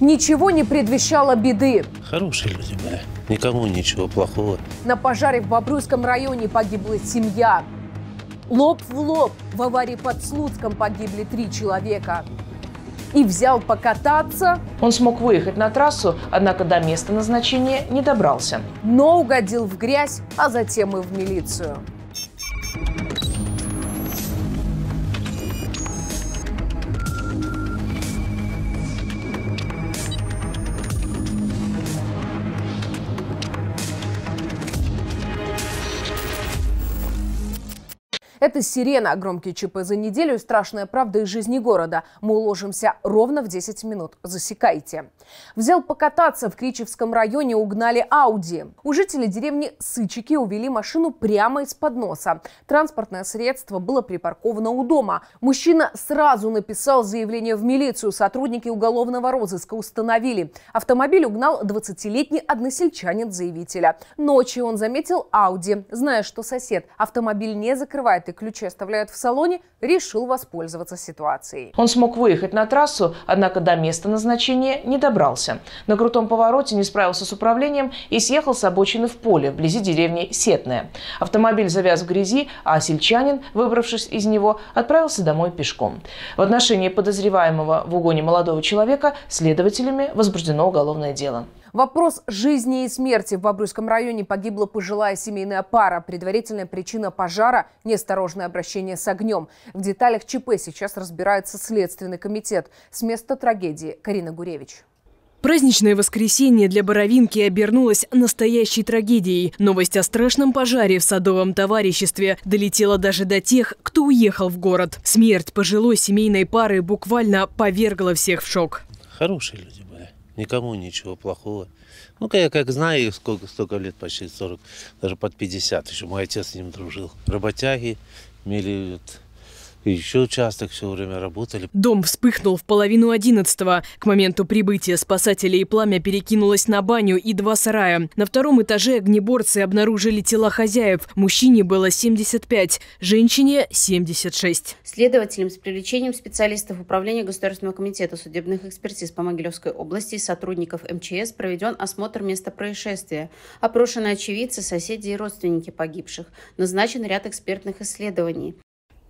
Ничего не предвещало беды. Хорошие люди были. Никому ничего плохого. На пожаре в Бобруйском районе погибла семья. Лоб в лоб в аварии под Слуцком погибли три человека. И взял покататься. Он смог выехать на трассу, однако до места назначения не добрался. Но угодил в грязь, а затем и в милицию. Это «Сирена». Громкие ЧП за неделю и страшная правда из жизни города. Мы уложимся ровно в 10 минут. Засекайте. Взял покататься. В Кричевском районе угнали Ауди. У жителей деревни Сычики увели машину прямо из-под носа. Транспортное средство было припарковано у дома. Мужчина сразу написал заявление в милицию. Сотрудники уголовного розыска установили. Автомобиль угнал 20-летний односельчанин заявителя. Ночью он заметил Ауди. Зная, что сосед автомобиль не закрывает и ключи оставляют в салоне, решил воспользоваться ситуацией. Он смог выехать на трассу, однако до места назначения не добрался. На крутом повороте не справился с управлением и съехал с обочины в поле, вблизи деревни Сетная. Автомобиль завяз в грязи, а сельчанин, выбравшись из него, отправился домой пешком. В отношении подозреваемого в угоне молодого человека следователями возбуждено уголовное дело. Вопрос жизни и смерти. В Бобруйском районе погибла пожилая семейная пара. Предварительная причина пожара – неосторожное обращение с огнем. В деталях ЧП сейчас разбирается Следственный комитет. С места трагедии Карина Гуревич. Праздничное воскресенье для Боровинки обернулось настоящей трагедией. Новость о страшном пожаре в садовом товариществе долетела даже до тех, кто уехал в город. Смерть пожилой семейной пары буквально повергла всех в шок. Хорошие люди были никому ничего плохого. Ну-ка я как знаю сколько, столько лет, почти 40, даже под 50 еще мой отец с ним дружил. Работяги, имели вот, еще участок все время работали. Дом вспыхнул в половину одиннадцатого. К моменту прибытия спасателей пламя перекинулось на баню и два сарая. На втором этаже огнеборцы обнаружили тела хозяев. Мужчине было 75, женщине 76. Следователям с привлечением специалистов Управления Государственного комитета судебных экспертиз по Могилевской области и сотрудников МЧС проведен осмотр места происшествия. Опрошены очевидцы, соседи и родственники погибших. Назначен ряд экспертных исследований.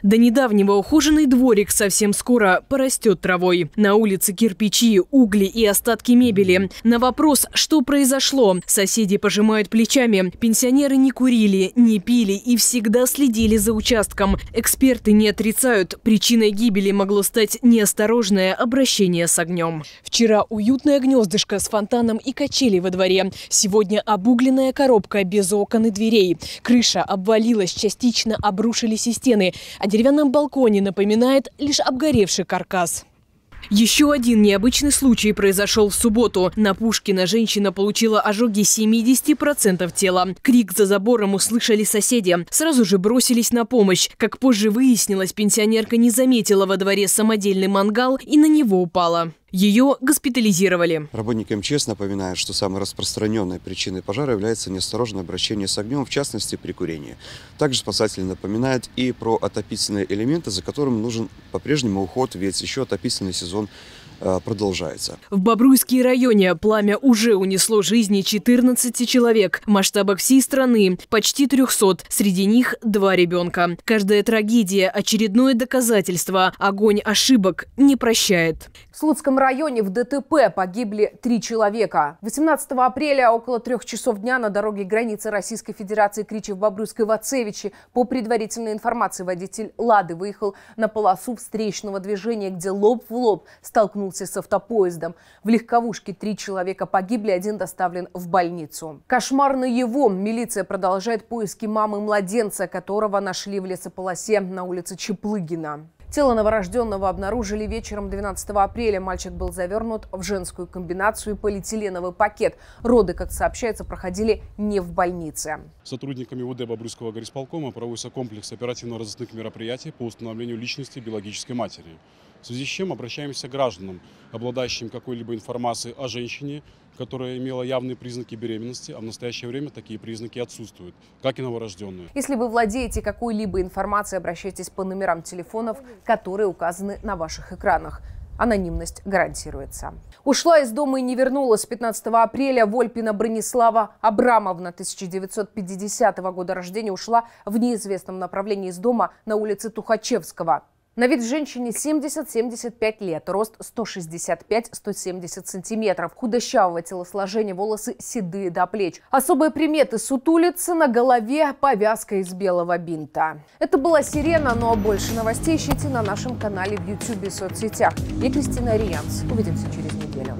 До недавнего ухоженный дворик совсем скоро порастет травой. На улице кирпичи, угли и остатки мебели. На вопрос, что произошло, соседи пожимают плечами. Пенсионеры не курили, не пили и всегда следили за участком. Эксперты не отрицают, причиной гибели могло стать неосторожное обращение с огнем. Вчера уютное гнездышко с фонтаном и качели во дворе. Сегодня обугленная коробка без окон и дверей. Крыша обвалилась, частично обрушились и стены деревянном балконе напоминает лишь обгоревший каркас. Еще один необычный случай произошел в субботу. На Пушкина женщина получила ожоги 70% тела. Крик за забором услышали соседи. Сразу же бросились на помощь. Как позже выяснилось, пенсионерка не заметила во дворе самодельный мангал и на него упала. Ее госпитализировали. Работники МЧС напоминают, что самой распространенной причиной пожара является неосторожное обращение с огнем, в частности при курении. Также спасатели напоминают и про отопительные элементы, за которым нужен по-прежнему уход, ведь еще отопительный сезон Э, продолжается. В Бобруйске районе пламя уже унесло жизни 14 человек. В масштабах всей страны почти 300. Среди них два ребенка. Каждая трагедия – очередное доказательство. Огонь ошибок не прощает. В Слуцком районе в ДТП погибли три человека. 18 апреля около трех часов дня на дороге границы Российской Федерации Кричев-Бобруйской в Ацевиче по предварительной информации водитель «Лады» выехал на полосу встречного движения, где лоб в лоб столкнулся столкнулся с автопоездом. В легковушке три человека погибли, один доставлен в больницу. Кошмар на его. Милиция продолжает поиски мамы младенца, которого нашли в лесополосе на улице Чеплыгина. Тело новорожденного обнаружили вечером 12 апреля. Мальчик был завернут в женскую комбинацию и полиэтиленовый пакет. Роды, как сообщается, проходили не в больнице. Сотрудниками УД Бобруйского горисполкома проводится комплекс оперативно-розыскных мероприятий по установлению личности биологической матери. В связи с чем обращаемся к гражданам, обладающим какой-либо информацией о женщине, которая имела явные признаки беременности, а в настоящее время такие признаки отсутствуют, как и новорожденные. Если вы владеете какой-либо информацией, обращайтесь по номерам телефонов, которые указаны на ваших экранах. Анонимность гарантируется. Ушла из дома и не вернулась 15 апреля Вольпина Бронислава Абрамовна 1950 года рождения ушла в неизвестном направлении из дома на улице Тухачевского. На вид женщине 70-75 лет, рост 165-170 сантиметров, худощавого телосложения, волосы седые до плеч. Особые приметы – сутулица, на голове повязка из белого бинта. Это была «Сирена», но ну, а больше новостей ищите на нашем канале в YouTube и соцсетях. Я Кристина Рианс. Увидимся через неделю.